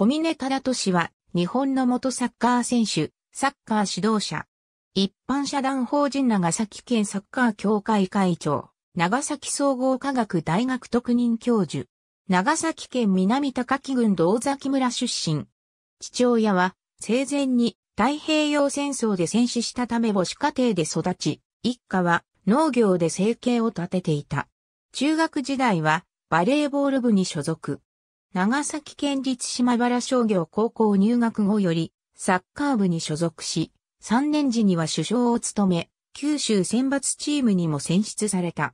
小峰忠俊は、日本の元サッカー選手、サッカー指導者。一般社団法人長崎県サッカー協会会長、長崎総合科学大学特任教授。長崎県南高木郡道崎村出身。父親は、生前に太平洋戦争で戦死したため母子家庭で育ち、一家は農業で生計を立てていた。中学時代はバレーボール部に所属。長崎県立島原商業高校入学後よりサッカー部に所属し、3年時には首相を務め、九州選抜チームにも選出された。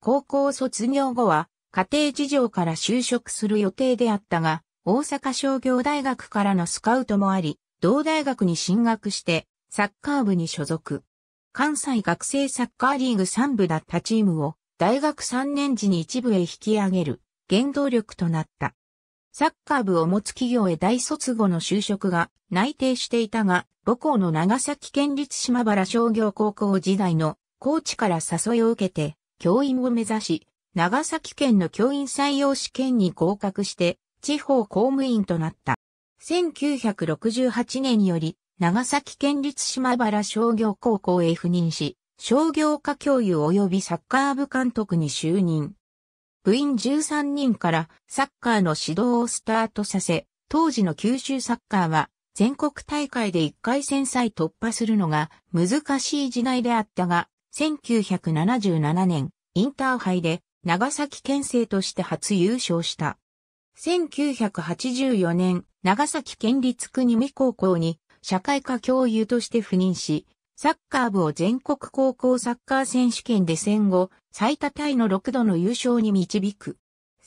高校卒業後は家庭事情から就職する予定であったが、大阪商業大学からのスカウトもあり、同大学に進学してサッカー部に所属。関西学生サッカーリーグ3部だったチームを大学3年時に一部へ引き上げる原動力となった。サッカー部を持つ企業へ大卒後の就職が内定していたが、母校の長崎県立島原商業高校時代のコーチから誘いを受けて、教員を目指し、長崎県の教員採用試験に合格して、地方公務員となった。1968年より、長崎県立島原商業高校へ赴任し、商業科教諭及びサッカー部監督に就任。部員13人からサッカーの指導をスタートさせ、当時の九州サッカーは全国大会で1回戦さえ突破するのが難しい時代であったが、1977年インターハイで長崎県政として初優勝した。1984年、長崎県立国見高校に社会科教諭として赴任し、サッカー部を全国高校サッカー選手権で戦後、最多タイの6度の優勝に導く。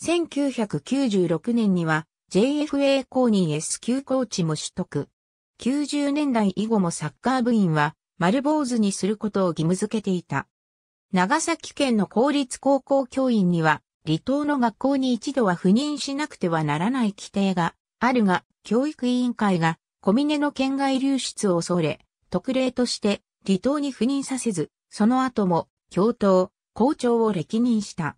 1996年には JFA 公認 S 級コーチも取得。90年代以後もサッカー部員は丸坊主にすることを義務付けていた。長崎県の公立高校教員には、離島の学校に一度は赴任しなくてはならない規定があるが、教育委員会が小峰の県外流出を恐れ、特例として離島に赴任させず、その後も、教頭、校長を歴任した。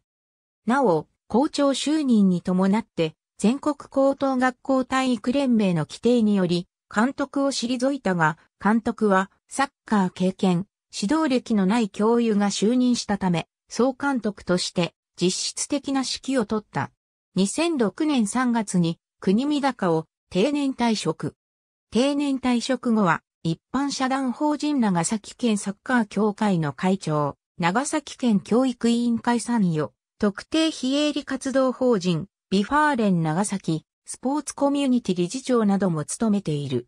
なお、校長就任に伴って、全国高等学校体育連盟の規定により、監督を退いたが、監督は、サッカー経験、指導歴のない教諭が就任したため、総監督として実質的な指揮を取った。2006年3月に国見高を定年退職。定年退職後は一般社団法人長崎県サッカー協会の会長、長崎県教育委員会参与、特定非営利活動法人、ビファーレン長崎、スポーツコミュニティ理事長なども務めている。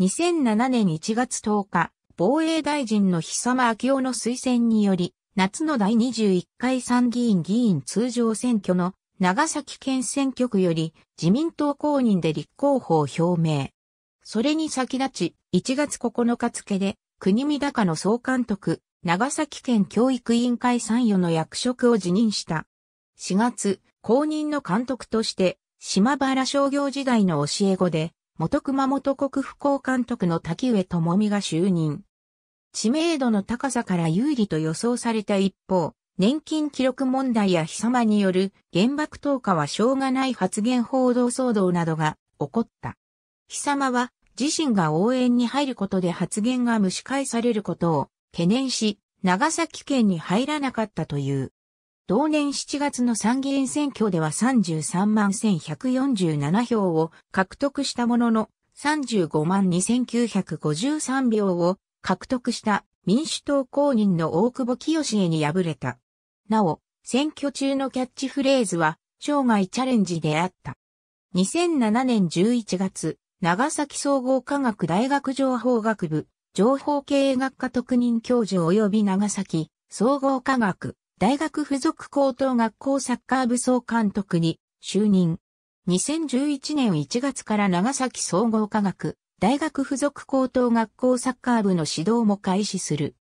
2007年1月10日、防衛大臣の久間昭夫の推薦により、夏の第21回参議院議員通常選挙の長崎県選挙区より自民党公認で立候補を表明。それに先立ち、1月9日付で、国見高の総監督、長崎県教育委員会参与の役職を辞任した。4月、公認の監督として、島原商業時代の教え子で、元熊本国府公監督の滝上智美が就任。知名度の高さから有利と予想された一方、年金記録問題や日様による原爆投下はしょうがない発言報道騒動などが起こった。貴様は自身が応援に入ることで発言が蒸し返されることを懸念し、長崎県に入らなかったという。同年7月の参議院選挙では33万1147票を獲得したものの、35万2953票を獲得した民主党公認の大久保清恵に敗れた。なお、選挙中のキャッチフレーズは、生涯チャレンジであった。2007年11月、長崎総合科学大学情報学部、情報経営学科特任教授及び長崎総合科学大学附属高等学校サッカー部総監督に就任。2011年1月から長崎総合科学大学附属高等学校サッカー部の指導も開始する。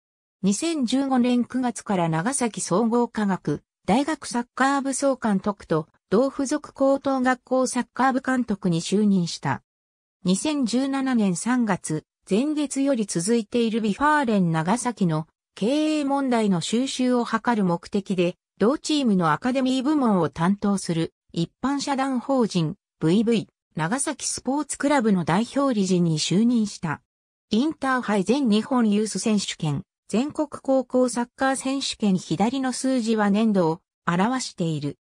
2015年9月から長崎総合科学大学サッカー部総監督と同附属高等学校サッカー部監督に就任した。2017年3月、前月より続いているビファーレン長崎の経営問題の収集を図る目的で、同チームのアカデミー部門を担当する一般社団法人 VV 長崎スポーツクラブの代表理事に就任した。インターハイ全日本ユース選手権、全国高校サッカー選手権左の数字は年度を表している。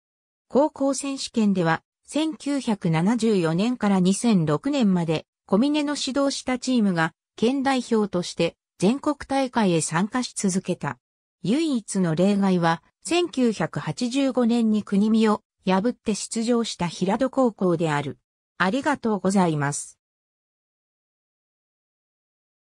高校選手権では1974年から2006年まで小峰の指導したチームが県代表として全国大会へ参加し続けた。唯一の例外は1985年に国見を破って出場した平戸高校である。ありがとうございます。